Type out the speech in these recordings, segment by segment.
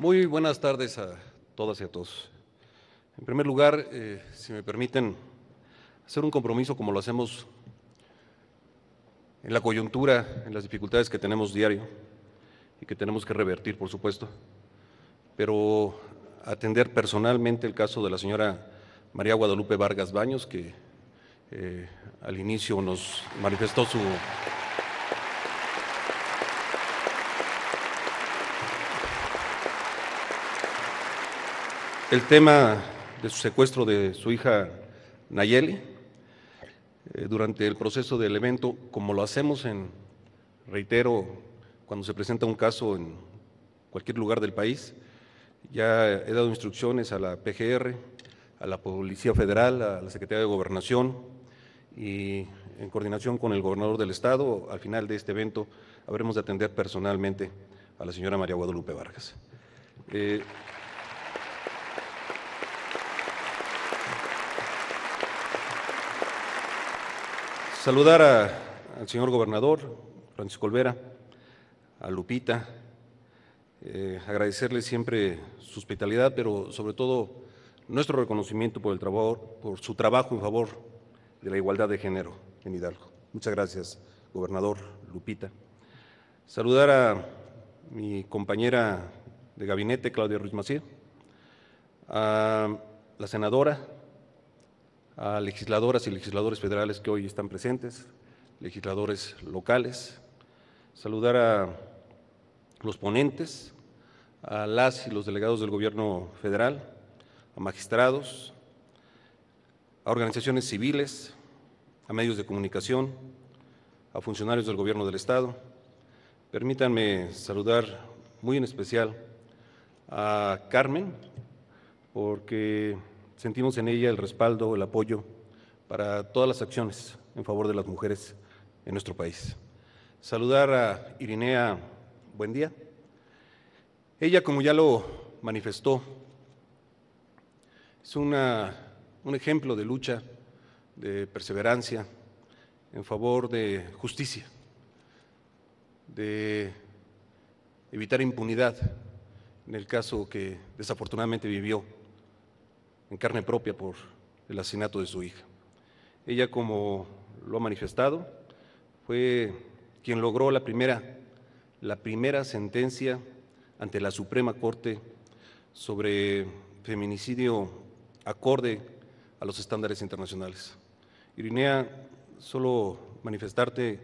Muy buenas tardes a todas y a todos. En primer lugar, eh, si me permiten hacer un compromiso como lo hacemos en la coyuntura, en las dificultades que tenemos diario y que tenemos que revertir, por supuesto, pero atender personalmente el caso de la señora María Guadalupe Vargas Baños, que eh, al inicio nos manifestó su el tema de su secuestro de su hija Nayeli eh, durante el proceso del evento, como lo hacemos en, reitero, cuando se presenta un caso en cualquier lugar del país, ya he dado instrucciones a la PGR, a la Policía Federal, a la Secretaría de Gobernación y en coordinación con el gobernador del estado, al final de este evento habremos de atender personalmente a la señora María Guadalupe Vargas. Eh, Saludar al señor gobernador Francisco Olvera, a Lupita, eh, agradecerle siempre su hospitalidad, pero sobre todo nuestro reconocimiento por, el trabajo, por su trabajo en favor de la igualdad de género en Hidalgo. Muchas gracias, gobernador Lupita. Saludar a mi compañera de gabinete, Claudia Ruiz Macía, a la senadora a legisladoras y legisladores federales que hoy están presentes, legisladores locales, saludar a los ponentes, a las y los delegados del gobierno federal, a magistrados, a organizaciones civiles, a medios de comunicación, a funcionarios del gobierno del Estado. Permítanme saludar muy en especial a Carmen, porque sentimos en ella el respaldo, el apoyo para todas las acciones en favor de las mujeres en nuestro país. Saludar a Irinea, buen día. Ella, como ya lo manifestó, es una, un ejemplo de lucha, de perseverancia en favor de justicia, de evitar impunidad en el caso que desafortunadamente vivió en carne propia por el asesinato de su hija. Ella, como lo ha manifestado, fue quien logró la primera, la primera sentencia ante la Suprema Corte sobre feminicidio acorde a los estándares internacionales. Irinea, solo manifestarte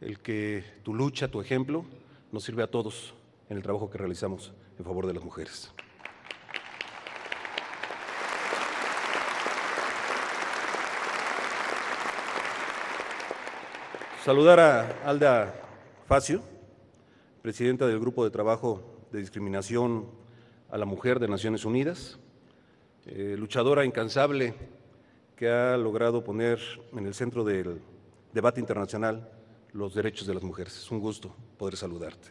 el que tu lucha, tu ejemplo, nos sirve a todos en el trabajo que realizamos en favor de las mujeres. Saludar a Alda Facio, presidenta del Grupo de Trabajo de Discriminación a la Mujer de Naciones Unidas, eh, luchadora incansable que ha logrado poner en el centro del debate internacional los derechos de las mujeres. Es un gusto poder saludarte.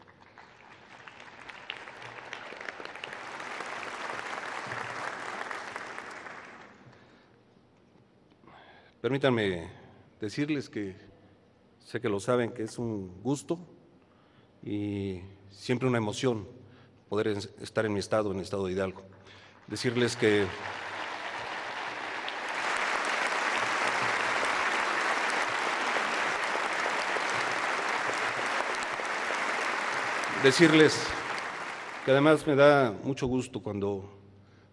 Permítanme decirles que sé que lo saben que es un gusto y siempre una emoción poder estar en mi estado, en el estado de Hidalgo. Decirles que... Decirles que además me da mucho gusto cuando,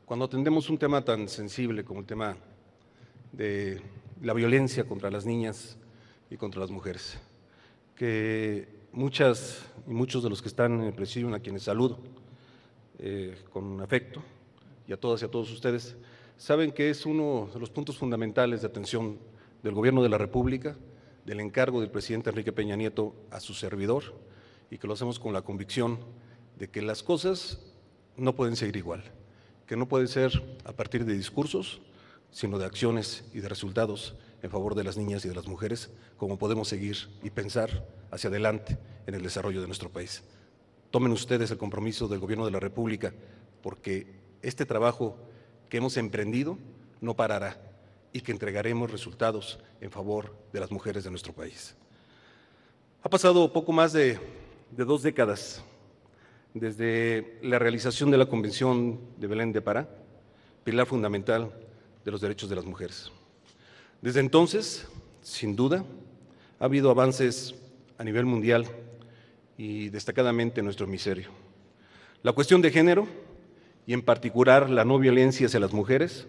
cuando atendemos un tema tan sensible como el tema de la violencia contra las niñas, y contra las mujeres. Que muchas y muchos de los que están en el presidio, a quienes saludo eh, con afecto, y a todas y a todos ustedes, saben que es uno de los puntos fundamentales de atención del Gobierno de la República, del encargo del presidente Enrique Peña Nieto a su servidor, y que lo hacemos con la convicción de que las cosas no pueden seguir igual, que no puede ser a partir de discursos, sino de acciones y de resultados en favor de las niñas y de las mujeres, como podemos seguir y pensar hacia adelante en el desarrollo de nuestro país. Tomen ustedes el compromiso del Gobierno de la República, porque este trabajo que hemos emprendido no parará y que entregaremos resultados en favor de las mujeres de nuestro país. Ha pasado poco más de, de dos décadas desde la realización de la Convención de Belén de Pará, pilar fundamental de los derechos de las mujeres. Desde entonces, sin duda, ha habido avances a nivel mundial y destacadamente en nuestro hemisferio. La cuestión de género, y en particular la no violencia hacia las mujeres,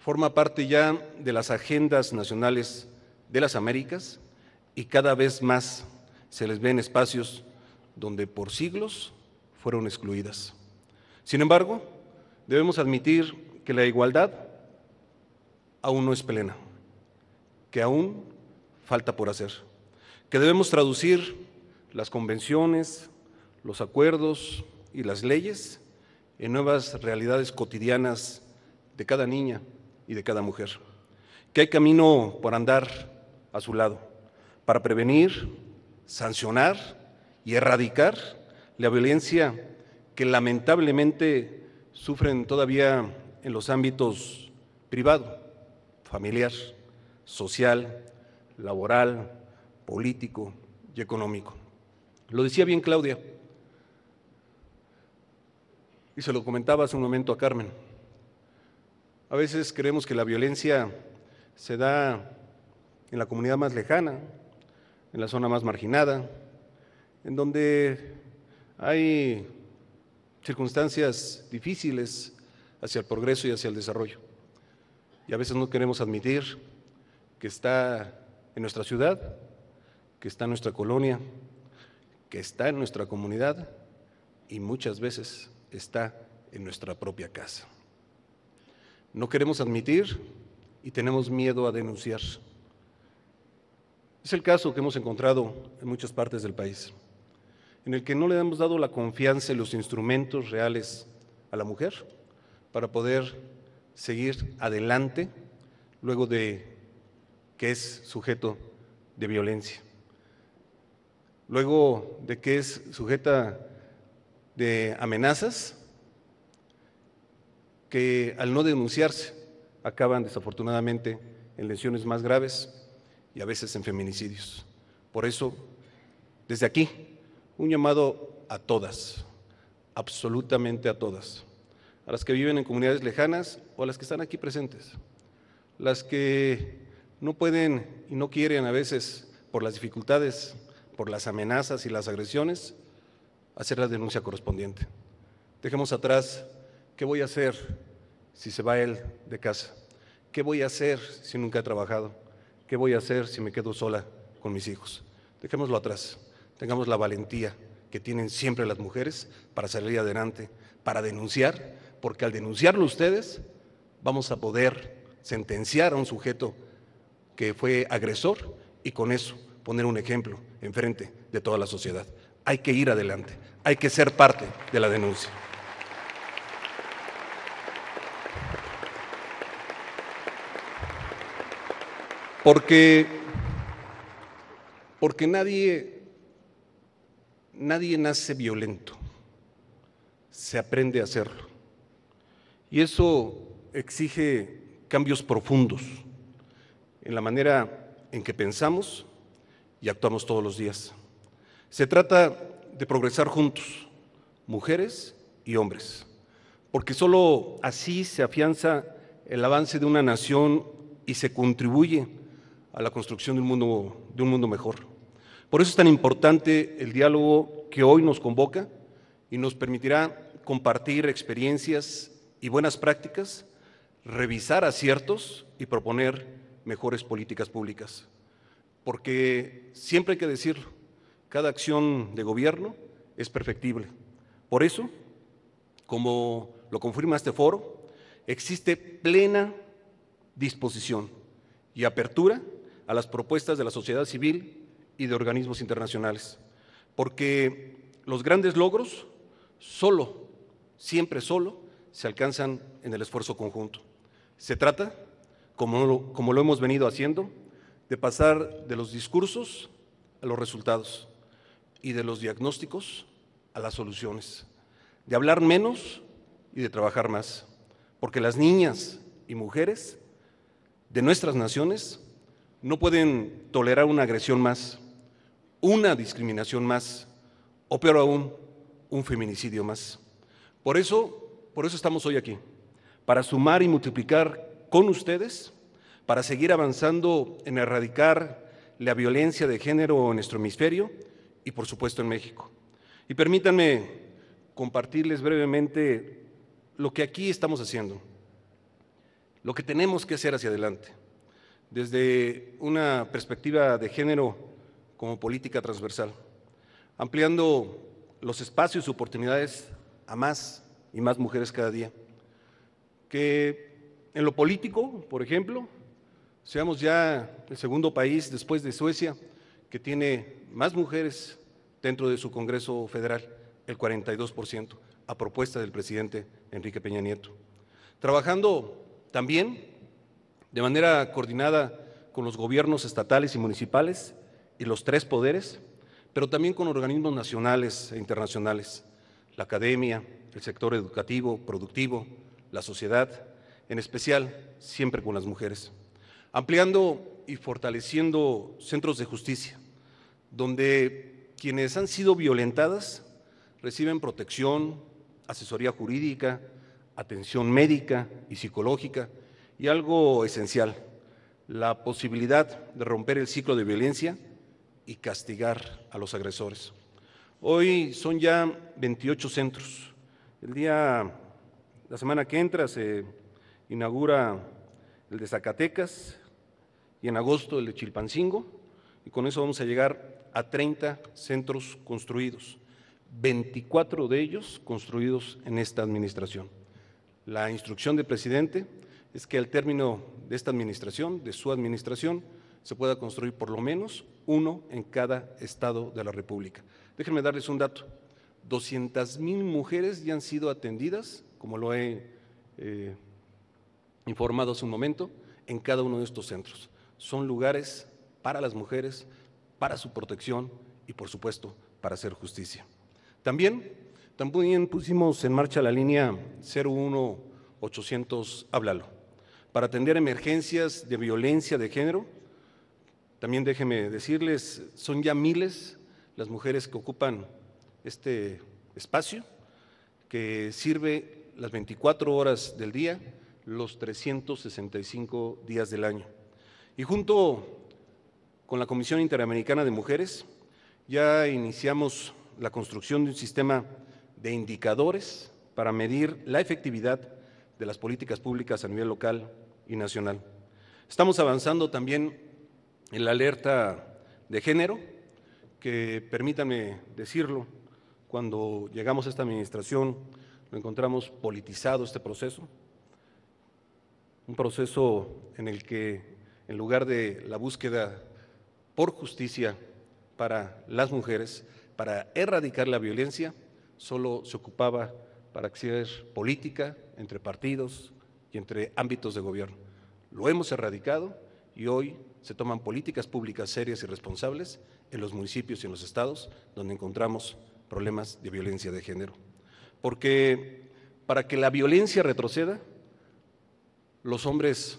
forma parte ya de las agendas nacionales de las Américas y cada vez más se les ven espacios donde por siglos fueron excluidas. Sin embargo, debemos admitir que la igualdad aún no es plena que aún falta por hacer, que debemos traducir las convenciones, los acuerdos y las leyes en nuevas realidades cotidianas de cada niña y de cada mujer, que hay camino por andar a su lado para prevenir, sancionar y erradicar la violencia que lamentablemente sufren todavía en los ámbitos privado, familiar social, laboral, político y económico. Lo decía bien Claudia, y se lo comentaba hace un momento a Carmen. A veces creemos que la violencia se da en la comunidad más lejana, en la zona más marginada, en donde hay circunstancias difíciles hacia el progreso y hacia el desarrollo. Y a veces no queremos admitir que está en nuestra ciudad, que está en nuestra colonia, que está en nuestra comunidad y muchas veces está en nuestra propia casa. No queremos admitir y tenemos miedo a denunciar. Es el caso que hemos encontrado en muchas partes del país, en el que no le hemos dado la confianza y los instrumentos reales a la mujer para poder seguir adelante luego de que es sujeto de violencia. Luego de que es sujeta de amenazas que al no denunciarse acaban desafortunadamente en lesiones más graves y a veces en feminicidios. Por eso, desde aquí, un llamado a todas, absolutamente a todas, a las que viven en comunidades lejanas o a las que están aquí presentes, las que no pueden y no quieren a veces, por las dificultades, por las amenazas y las agresiones, hacer la denuncia correspondiente. Dejemos atrás, ¿qué voy a hacer si se va él de casa? ¿Qué voy a hacer si nunca he trabajado? ¿Qué voy a hacer si me quedo sola con mis hijos? Dejémoslo atrás. Tengamos la valentía que tienen siempre las mujeres para salir adelante, para denunciar, porque al denunciarlo ustedes vamos a poder sentenciar a un sujeto que fue agresor y con eso poner un ejemplo enfrente de toda la sociedad. Hay que ir adelante, hay que ser parte de la denuncia. Porque, porque nadie, nadie nace violento, se aprende a hacerlo. Y eso exige cambios profundos en la manera en que pensamos y actuamos todos los días. Se trata de progresar juntos, mujeres y hombres, porque solo así se afianza el avance de una nación y se contribuye a la construcción de un mundo, de un mundo mejor. Por eso es tan importante el diálogo que hoy nos convoca y nos permitirá compartir experiencias y buenas prácticas, revisar aciertos y proponer mejores políticas públicas. Porque siempre hay que decirlo, cada acción de gobierno es perfectible. Por eso, como lo confirma este foro, existe plena disposición y apertura a las propuestas de la sociedad civil y de organismos internacionales. Porque los grandes logros solo, siempre solo, se alcanzan en el esfuerzo conjunto. Se trata como lo, como lo hemos venido haciendo, de pasar de los discursos a los resultados y de los diagnósticos a las soluciones, de hablar menos y de trabajar más, porque las niñas y mujeres de nuestras naciones no pueden tolerar una agresión más, una discriminación más, o peor aún, un feminicidio más. Por eso, por eso estamos hoy aquí, para sumar y multiplicar con ustedes para seguir avanzando en erradicar la violencia de género en nuestro hemisferio y por supuesto en México. Y permítanme compartirles brevemente lo que aquí estamos haciendo, lo que tenemos que hacer hacia adelante, desde una perspectiva de género como política transversal, ampliando los espacios y oportunidades a más y más mujeres cada día, que en lo político, por ejemplo, seamos ya el segundo país después de Suecia que tiene más mujeres dentro de su Congreso Federal, el 42%, a propuesta del presidente Enrique Peña Nieto. Trabajando también de manera coordinada con los gobiernos estatales y municipales y los tres poderes, pero también con organismos nacionales e internacionales, la academia, el sector educativo, productivo, la sociedad, en especial siempre con las mujeres, ampliando y fortaleciendo centros de justicia, donde quienes han sido violentadas reciben protección, asesoría jurídica, atención médica y psicológica, y algo esencial, la posibilidad de romper el ciclo de violencia y castigar a los agresores. Hoy son ya 28 centros. El día, la semana que entra se inaugura el de Zacatecas y en agosto el de Chilpancingo, y con eso vamos a llegar a 30 centros construidos, 24 de ellos construidos en esta administración. La instrucción del presidente es que al término de esta administración, de su administración, se pueda construir por lo menos uno en cada estado de la República. Déjenme darles un dato. 200.000 mil mujeres ya han sido atendidas, como lo he eh, informado hace un momento, en cada uno de estos centros. Son lugares para las mujeres, para su protección y, por supuesto, para hacer justicia. También, también pusimos en marcha la línea 01 800 Háblalo, para atender emergencias de violencia de género. También déjeme decirles, son ya miles las mujeres que ocupan este espacio, que sirve las 24 horas del día los 365 días del año. Y junto con la Comisión Interamericana de Mujeres ya iniciamos la construcción de un sistema de indicadores para medir la efectividad de las políticas públicas a nivel local y nacional. Estamos avanzando también en la alerta de género, que permítanme decirlo, cuando llegamos a esta administración lo encontramos politizado este proceso, un proceso en el que, en lugar de la búsqueda por justicia para las mujeres, para erradicar la violencia, solo se ocupaba para acceder política entre partidos y entre ámbitos de gobierno. Lo hemos erradicado y hoy se toman políticas públicas serias y responsables en los municipios y en los estados donde encontramos problemas de violencia de género. Porque para que la violencia retroceda, los hombres,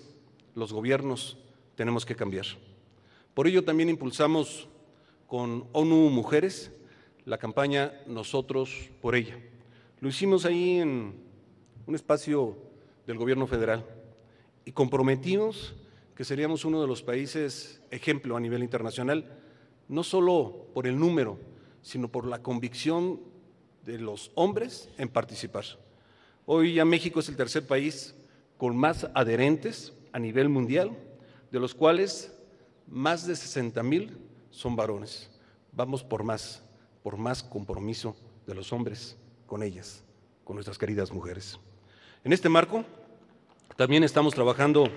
los gobiernos, tenemos que cambiar. Por ello también impulsamos con ONU Mujeres la campaña Nosotros por ella. Lo hicimos ahí en un espacio del gobierno federal y comprometimos que seríamos uno de los países ejemplo a nivel internacional, no solo por el número, sino por la convicción de los hombres en participar. Hoy ya México es el tercer país con más adherentes a nivel mundial, de los cuales más de 60.000 mil son varones. Vamos por más, por más compromiso de los hombres con ellas, con nuestras queridas mujeres. En este marco, también estamos trabajando...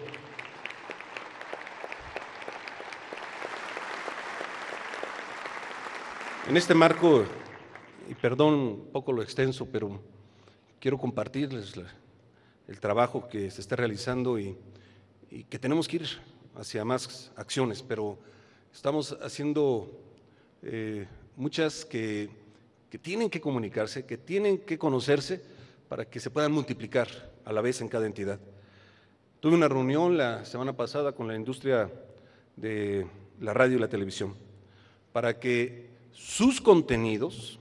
En este marco, y perdón un poco lo extenso, pero quiero compartirles el trabajo que se está realizando y, que tenemos que ir hacia más acciones, pero estamos haciendo eh, muchas que, que, tienen que comunicarse, que tienen que conocerse para que se puedan multiplicar a la vez en cada entidad. Tuve una reunión la semana pasada con la industria de la radio y la televisión para que sus contenidos,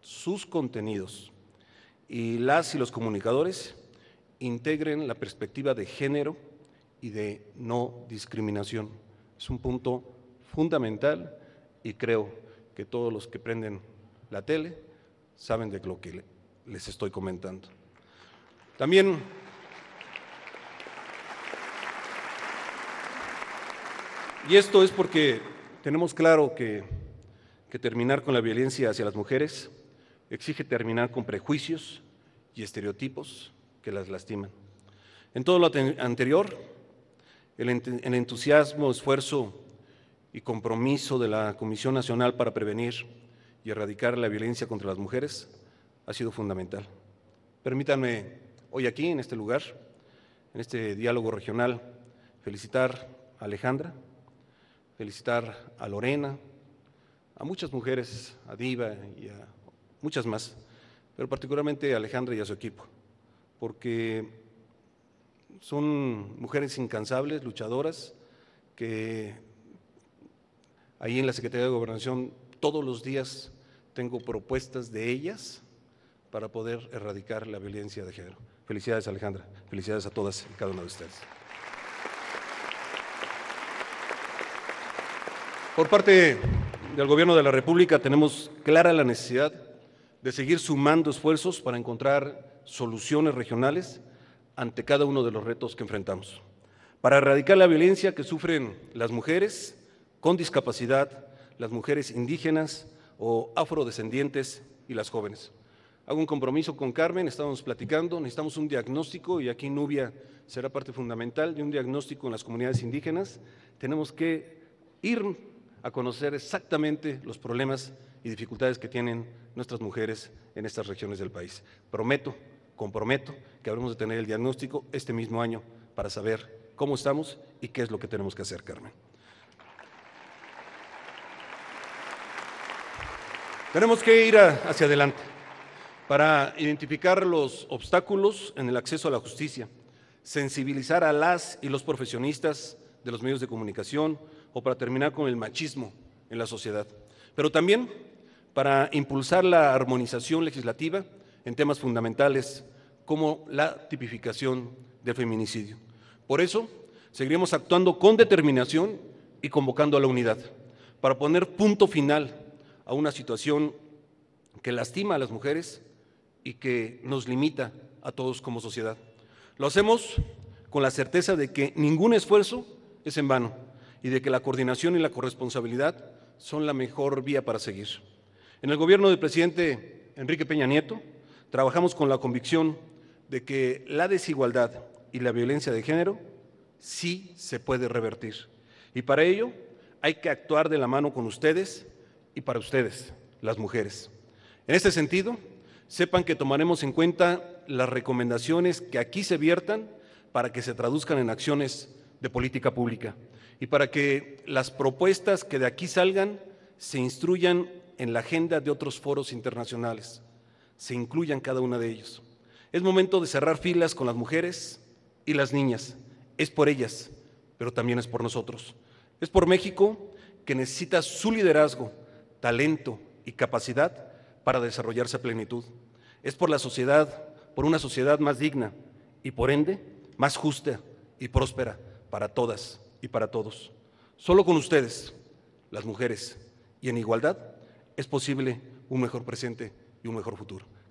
sus contenidos y las y los comunicadores integren la perspectiva de género y de no discriminación. Es un punto fundamental y creo que todos los que prenden la tele saben de lo que les estoy comentando. También Y esto es porque tenemos claro que, que, terminar con la violencia hacia las mujeres exige terminar con prejuicios y estereotipos, que las lastiman. En todo lo anterior, el entusiasmo, esfuerzo y compromiso de la Comisión Nacional para Prevenir y Erradicar la Violencia contra las Mujeres ha sido fundamental. Permítanme hoy aquí, en este lugar, en este diálogo regional, felicitar a Alejandra, felicitar a Lorena, a muchas mujeres, a Diva y a muchas más, pero particularmente a Alejandra y a su equipo porque son mujeres incansables, luchadoras, que ahí en la Secretaría de Gobernación todos los días tengo propuestas de ellas para poder erradicar la violencia de género. Felicidades Alejandra, felicidades a todas y cada una de ustedes. Por parte del Gobierno de la República tenemos clara la necesidad de seguir sumando esfuerzos para encontrar soluciones regionales ante cada uno de los retos que enfrentamos, para erradicar la violencia que sufren las mujeres con discapacidad, las mujeres indígenas o afrodescendientes y las jóvenes. Hago un compromiso con Carmen, estamos platicando, necesitamos un diagnóstico y aquí Nubia será parte fundamental de un diagnóstico en las comunidades indígenas. Tenemos que ir a conocer exactamente los problemas y dificultades que tienen nuestras mujeres en estas regiones del país. Prometo comprometo que habremos de tener el diagnóstico este mismo año para saber cómo estamos y qué es lo que tenemos que hacer, Carmen. Tenemos que ir hacia adelante para identificar los obstáculos en el acceso a la justicia, sensibilizar a las y los profesionistas de los medios de comunicación o para terminar con el machismo en la sociedad, pero también para impulsar la armonización legislativa en temas fundamentales como la tipificación del feminicidio. Por eso, seguiremos actuando con determinación y convocando a la unidad para poner punto final a una situación que lastima a las mujeres y que nos limita a todos como sociedad. Lo hacemos con la certeza de que ningún esfuerzo es en vano y de que la coordinación y la corresponsabilidad son la mejor vía para seguir. En el gobierno del presidente Enrique Peña Nieto, trabajamos con la convicción de que la desigualdad y la violencia de género sí se puede revertir. Y para ello hay que actuar de la mano con ustedes y para ustedes, las mujeres. En este sentido, sepan que tomaremos en cuenta las recomendaciones que aquí se viertan para que se traduzcan en acciones de política pública y para que las propuestas que de aquí salgan se instruyan en la agenda de otros foros internacionales se incluyan cada una de ellos. Es momento de cerrar filas con las mujeres y las niñas. Es por ellas, pero también es por nosotros. Es por México que necesita su liderazgo, talento y capacidad para desarrollarse a plenitud. Es por la sociedad, por una sociedad más digna y por ende más justa y próspera para todas y para todos. Solo con ustedes, las mujeres, y en igualdad, es posible un mejor presente y un mejor futuro.